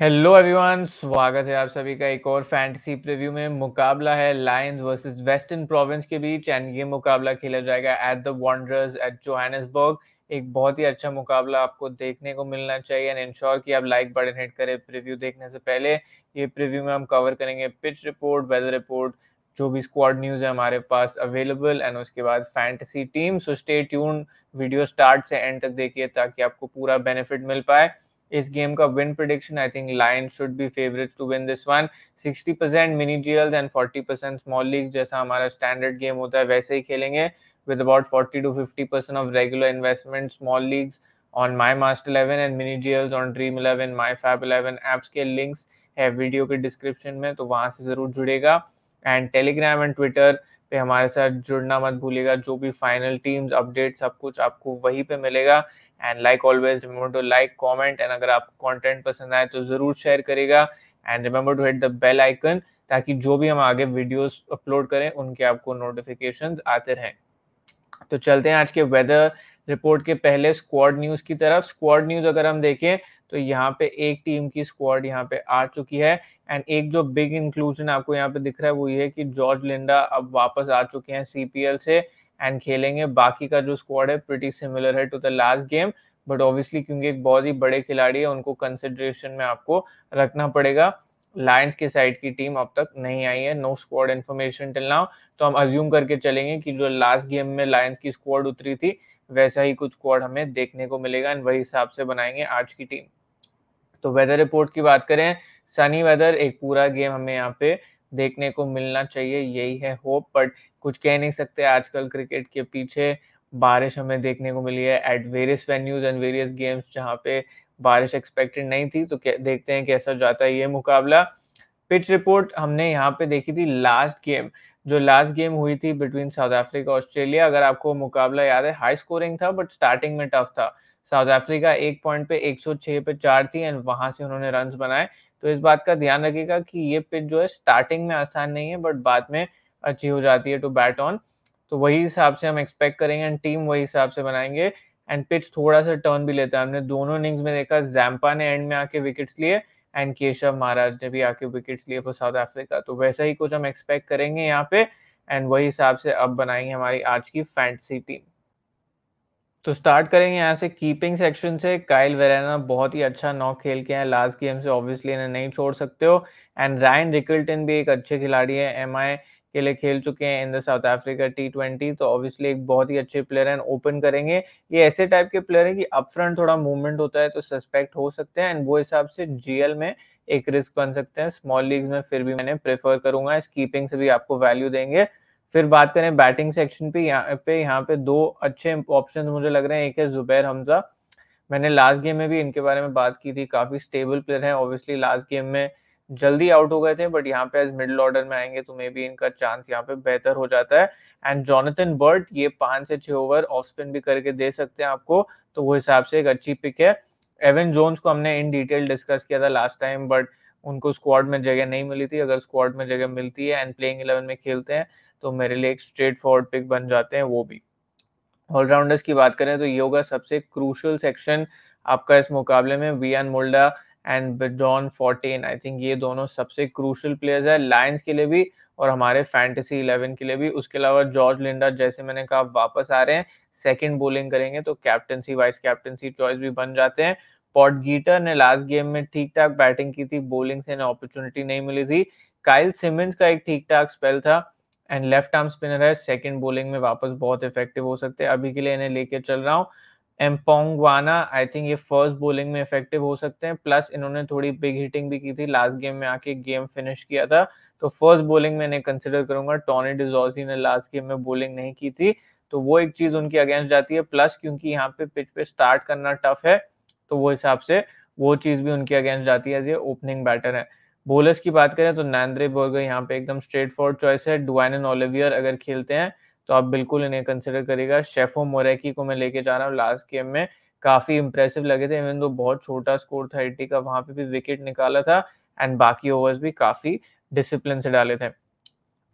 hello everyone स्वागत है आप सभी का एक और फैंटेसी प्रीव्यू में मुकाबला है लायंस वर्सेस वेस्टर्न प्रोविंस के बीच एंड ये मुकाबला खेला जाएगा at the Wanderers at Johannesburg एक बहुत ही अच्छा मुकाबला आपको देखने को मिलना चाहिए एंड इंश्योर कि आप लाइक बटन हिट करें प्रीव्यू देखने से पहले ये प्रीव्यू में हम कवर करेंगे पिच रिपोर्ट वेदर रिपोर्ट जो भी स्क्वाड न्यूज है हमारे पास अवेलेबल एंड उसके बाद fantasy team so stay tune video start से एंड तक देखिए ताकि आपको पूरा बेनिफिट मिल पाए इस गेम का win prediction I think Lions should be favourite to win this one 60% percent mini GLs and 40% percent small league जैसा हमारा स्टैंडर्ड गेम होता है वैसे ही खेलेंगे with about 40 to 50 percent of regular investment small leagues on my Master Eleven and mini GLs on Dream Eleven my फैप eleven apps के links है वीडियो के डिस्क्रिप्शन में तो वहाँ से ज़रूर जुड़ेगा एंड टेलीग्राम एंड ट्विटर पे हमारे साथ जुड़ना मत भूलेगा जो भी फाइनल टीम्स अपडेट सब कुछ आपको वहीं पे मिलेगा and like always remember to like comment and अगर आप कॉन्टेंट पसंद आए तो ज़रूर शेयर करेगा and remember to hit the bell icon ताकि जो भी हम आगे वीडियोस अपलोड करें उनके आपको नोटिफिकेशन आते रहें तो चलते हैं आज के वेदर रिपोर्ट के पहले स्क्वाड न्यूज़ की तरफ स्क्वाड न्यूज़ अगर हम देखें तो यहाँ पे एक टीम की स्क्वाड यहाँ पे आ चुकी है एंड एक जो बिग इंक्लूजन आपको यहाँ पे दिख रहा है वो ये है कि जॉर्ज लिंडा अब वापस आ चुके हैं सीपीएल से एंड खेलेंगे बाकी का जो स्क्वाड है प्रिटी सिमिलर है to the last game but obviously क्योंकि एक बहुत ही बड़े खिलाड़ी है उनको कंसिडरेशन में आपको रखना पड़ेगा लायंस के साइड की टीम अब तक नहीं आई है no squad information till now तो हम अज्यूम करके चलेंगे कि जो लास्ट गेम में लायंस की स्क्वाड उतरी थी वैसा ही कुछ स्क्वाड हमें देखने को मिलेगा एंड वही हिसाब से बनाएंगे आज की टीम तो वेदर रिपोर्ट की बात करें सनी वेदर एक पूरा गेम हमें यहाँ पे देखने को मिलना चाहिए यही है होप बट कुछ कह नहीं सकते आजकल क्रिकेट के पीछे बारिश हमें देखने को मिली है at various venues and various games जहाँ पे बारिश एक्सपेक्टेड नहीं थी तो देखते हैं कैसा जाता है ये मुकाबला पिच रिपोर्ट हमने यहाँ पे देखी थी लास्ट गेम जो लास्ट गेम हुई थी बिटवीन साउथ अफ्रीका ऑस्ट्रेलिया अगर आपको मुकाबला याद है हाई स्कोरिंग था बट स्टार्टिंग में टफ था साउथ अफ्रीका एक पॉइंट पे 106 पे चार थी एंड वहां से उन्होंने रन बनाए तो इस बात का ध्यान रखिएगा कि ये पिच जो है स्टार्टिंग में आसान नहीं है बट बाद में अच्छी हो जाती है टू बैट ऑन तो वही हिसाब से हम एक्सपेक्ट करेंगे एंड टीम वही हिसाब से बनाएंगे एंड पिच थोड़ा सा टर्न भी लेता है हमने दोनों इनिंग्स में देखा जैम्पा ने एंड में आके विकेट्स लिए एंड केशव महाराज ने भी आके विकेट्स लिए फॉर साउथ अफ्रीका तो वैसा ही कुछ हम एक्सपेक्ट करेंगे यहाँ पे एंड वही हिसाब से अब बनाएंगे हमारी आज की फैंटसी टीम तो स्टार्ट करेंगे यहाँ से कीपिंग सेक्शन से काइल वेरेना बहुत ही अच्छा नॉक खेल के हैं लास्ट गेम से ऑब्वियसली इन्हें नहीं छोड़ सकते हो एंड रायन रिकल्टन भी एक अच्छे खिलाड़ी है एम के लिए खेल चुके हैं in the South Africa T twenty तो ऑब्वियसली एक बहुत ही अच्छे प्लेयर हैं ओपन करेंगे ये ऐसे टाइप के प्लेयर हैं कि अप फ्रंट थोड़ा मूवमेंट होता है तो सस्पेक्ट हो सकते हैं एंड वो हिसाब से जीएल में एक रिस्क बन सकते हैं स्मॉल लीग में फिर भी मैंने प्रेफर करूंगा इस कीपिंग से भी आपको वैल्यू देंगे फिर बात करें बैटिंग सेक्शन पे यहाँ पे यहाँ पे दो अच्छे ऑप्शन मुझे लग रहे हैं एक है जुबैर हमजा मैंने लास्ट गेम में भी इनके बारे में बात की थी काफ़ी स्टेबल प्लेयर हैं ऑब्वियसली लास्ट गेम में जल्दी आउट हो गए थे बट यहाँ पे एज मिडिल ऑर्डर में आएंगे तो मे भी इनका चांस यहाँ पे बेहतर हो जाता है एंड जॉनथन बर्ट ये पांच से छह ओवर ऑफ स्पिन भी करके दे सकते हैं आपको तो वो हिसाब से एक अच्छी पिक है एवन जोन्स को हमने इन डिटेल डिस्कस किया था लास्ट टाइम बट उनको स्क्वाड में जगह नहीं मिली थी अगर स्क्वाड में जगह मिलती है एंड प्लेइंग इलेवन में खेलते हैं तो मेरे लिए एक स्ट्रेट फॉरवर्ड पिक बन जाते हैं वो भी ऑलराउंडर्स की बात करें तो ये होगा सबसे क्रूशल सेक्शन आपका इस मुकाबले में Wiaan Mulder and Bjorn Fortuin I think ये दोनों सबसे क्रूशल प्लेयर्स है लायंस के लिए भी और हमारे फैंटेसी इलेवन के लिए भी उसके अलावा जॉर्ज लिंडा जैसे मैंने कहा वापस आ रहे हैं सेकेंड बोलिंग करेंगे तो कैप्टनसी वाइस कैप्टनसी चॉइस भी बन जाते हैं गीटर ने लास्ट गेम में ठीक ठाक बैटिंग की थी बॉलिंग से अपॉर्चुनिटी नहीं मिली थी काइल सिमेंस का एक ठीक ठाक स्पेल था एंड लेफ्ट आर्म स्पिनर है सेकेंड बॉलिंग में वापस बहुत इफेक्टिव हो सकते हैं अभी के लिए इन्हें लेके चल रहा हूँ एम्पोंगवाना आई थिंक ये फर्स्ट बॉलिंग में इफेक्टिव हो सकते हैं प्लस इन्होंने थोड़ी बिग हिटिंग भी की थी लास्ट गेम में आके गेम फिनिश किया था तो फर्स्ट बॉलिंग में इन्हें कंसिडर करूंगा टॉनी डिजॉजी ने लास्ट गेम में बॉलिंग नहीं की थी तो वो एक चीज उनकी अगेंस्ट जाती है प्लस क्योंकि यहाँ पे पिच पे स्टार्ट करना टफ है तो वो हिसाब से वो चीज़ भी उनके अगेंस्ट जाती है एज ए ओपनिंग बैटर है बोलर्स की बात करें तो नैंद्रे बोर्गर यहाँ पे एकदम स्ट्रेट फॉर चॉइस है डुआन एंड ओलिवियर अगर खेलते हैं तो आप बिल्कुल इन्हें कंसिडर करेगा शेफो मोरेकी को मैं लेके जा रहा हूँ लास्ट गेम में काफ़ी इंप्रेसिव लगे थे इवन दो बहुत छोटा स्कोर था एटी का वहां पे भी विकेट निकाला था एंड बाकी ओवर्स भी काफ़ी डिसिप्लिन से डाले थे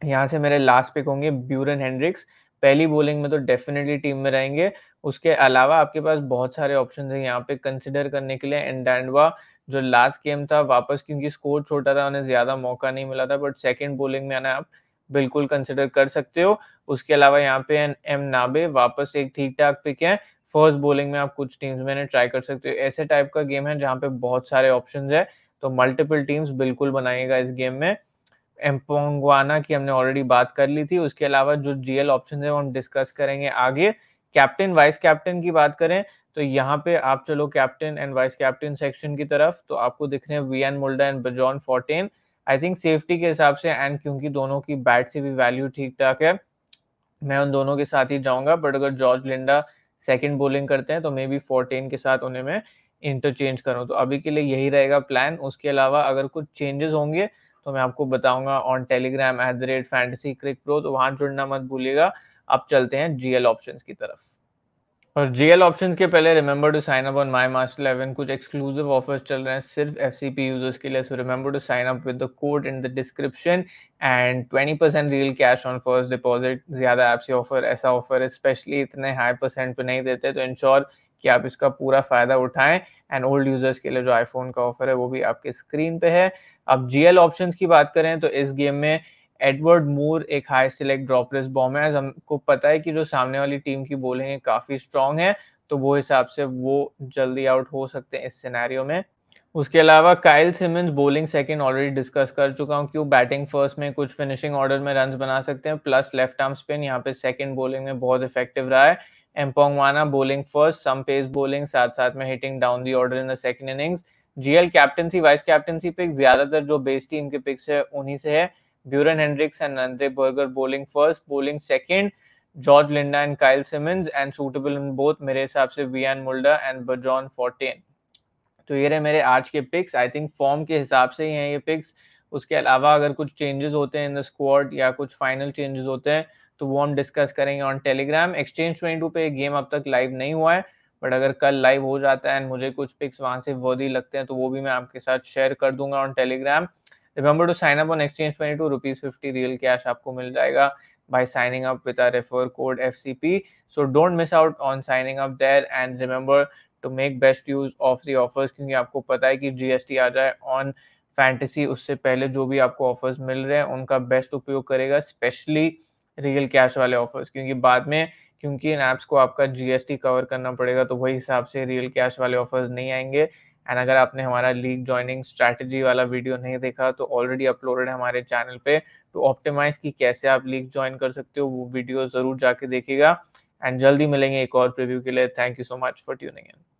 यहाँ से मेरे लास्ट पिक होंगे ब्यूरन हेनरिक्स पहली बोलिंग में तो डेफिनेटली टीम में रहेंगे उसके अलावा आपके पास बहुत सारे ऑप्शन हैं यहाँ पे कंसिडर करने के लिए एंड एंडवा जो लास्ट गेम था वापस क्योंकि स्कोर छोटा था उन्हें ज्यादा मौका नहीं मिला था बट सेकेंड बोलिंग में आना आप बिल्कुल कंसिडर कर सकते हो उसके अलावा यहाँ पे एम नाबे वापस एक ठीक ठाक पिक है फर्स्ट बोलिंग में आप कुछ टीम्स में ट्राई कर सकते हो ऐसे टाइप का गेम है जहाँ पे बहुत सारे ऑप्शन है तो मल्टीपल टीम्स बिल्कुल बनाएगा इस गेम में एम्पोंगवाना की हमने ऑलरेडी बात कर ली थी उसके अलावा जो जीएल ऑप्शन है वो हम डिस्कस करेंगे आगे कैप्टन वाइस कैप्टन की बात करें तो यहाँ पे आप चलो captain and vice captain section की तरफ तो आपको दिख रहे हैं Wiaan Mulder and Bjorn Fortuin I think safety के हिसाब से एंड क्योंकि दोनों की बैट से भी वैल्यू ठीक ठाक है मैं उन दोनों के साथ ही जाऊंगा बट अगर जॉर्ज लिंडा सेकेंड बोलिंग करते हैं तो मे बी फोर्टीन के साथ उन्हें मैं इंटरचेंज करूँ तो अभी के लिए यही रहेगा प्लान उसके अलावा अगर कुछ चेंजेस होंगे तो मैं आपको बताऊंगा on Telegram at the rate fantasy crick pro तो वहां जुड़ना मत भूलिएगा अब चलते हैं जीएल ऑप्शंस की तरफ और जीएल ऑप्शन के पहले remember to sign up on my Master Eleven कुछ एक्सक्लूसिव ऑफर्स चल रहे हैं सिर्फ एफ सी पी यूजर्स के लिए so remember to sign up with the code in the description and twenty percent real cash on first deposit ज्यादा app से offer ऐसा ऑफर है स्पेशली इतने हाई परसेंट पे नहीं देते तो इंश्योर कि आप इसका पूरा फ़ायदा उठाएं एंड ओल्ड यूज़र्स के लिए जो आईफोन का ऑफर है वो भी आपके स्क्रीन पे है अब जीएल ऑप्शंस की बात करें तो इस गेम में एडवर्ड मूर एक हाई सिलेक्ट ड्रॉपलेस बॉम है हमको पता है कि जो सामने वाली टीम की बोलिंग है काफ़ी स्ट्रांग है तो वो हिसाब से वो जल्दी आउट हो सकते हैं इस सिनेरियो में उसके अलावा Kyle Simmons bowling second already discuss कर चुका हूँ कि वो बैटिंग फर्स्ट में कुछ फिनिशिंग ऑर्डर में रन बना सकते हैं प्लस लेफ्ट आर्म स्पिन यहाँ पे सेकंड बॉलिंग में बहुत इफेक्टिव रहा है Empongwana bowling first some pace bowling साथ साथ में hitting down the order in the second innings GL captaincy vice captaincy pick ज्यादातर जो बेस टीम के पिक्स है उन्हीं से है Beuran Hendricks and Nandre Burger bowling first bowling second George Linde and Kyle Simmons and suitable in both मेरे हिसाब से एन मुल्डा एंड बजॉन फोर्टेन तो ये रहे मेरे आज के पिक्स आई थिंक फॉर्म के हिसाब से ही हैं ये पिक्स उसके अलावा अगर कुछ चेंजेस होते हैं इन द स्क्वाड या कुछ फाइनल चेंजेस होते हैं तो वो हम डिस्कस करेंगे on Telegram Exchange twenty two पे गेम अब तक लाइव नहीं हुआ है बट अगर कल लाइव हो जाता है एंड मुझे कुछ पिक्स वहाँ से वर्दी लगते हैं तो वो भी मैं आपके साथ शेयर कर दूंगा on Telegram remember to sign up on Exchange twenty two rupees fifty real cash आपको मिल जाएगा by signing up with refer code F C P so don't miss out on signing up there and remember to make best use of the offers क्योंकि आपको पता है कि GST आ जाए on fantasy उससे पहले जो भी आपको ऑफर्स मिल रहे हैं उनका बेस्ट उपयोग करेगा स्पेशली रियल कैश वाले ऑफर्स क्योंकि बाद में क्योंकि इन ऐप्स को आपका जीएसटी कवर करना पड़ेगा तो वही हिसाब से रियल कैश वाले ऑफर्स नहीं आएंगे एंड अगर आपने हमारा लीग ज्वाइनिंग स्ट्रैटेजी वाला वीडियो नहीं देखा तो ऑलरेडी अपलोडेड है हमारे चैनल पे टू तो ऑप्टिमाइज की कैसे आप लीग ज्वाइन कर सकते हो वो वीडियो ज़रूर जाके देखेगा एंड जल्दी मिलेंगे एक और प्रीव्यू के लिए thank you so much for tuning in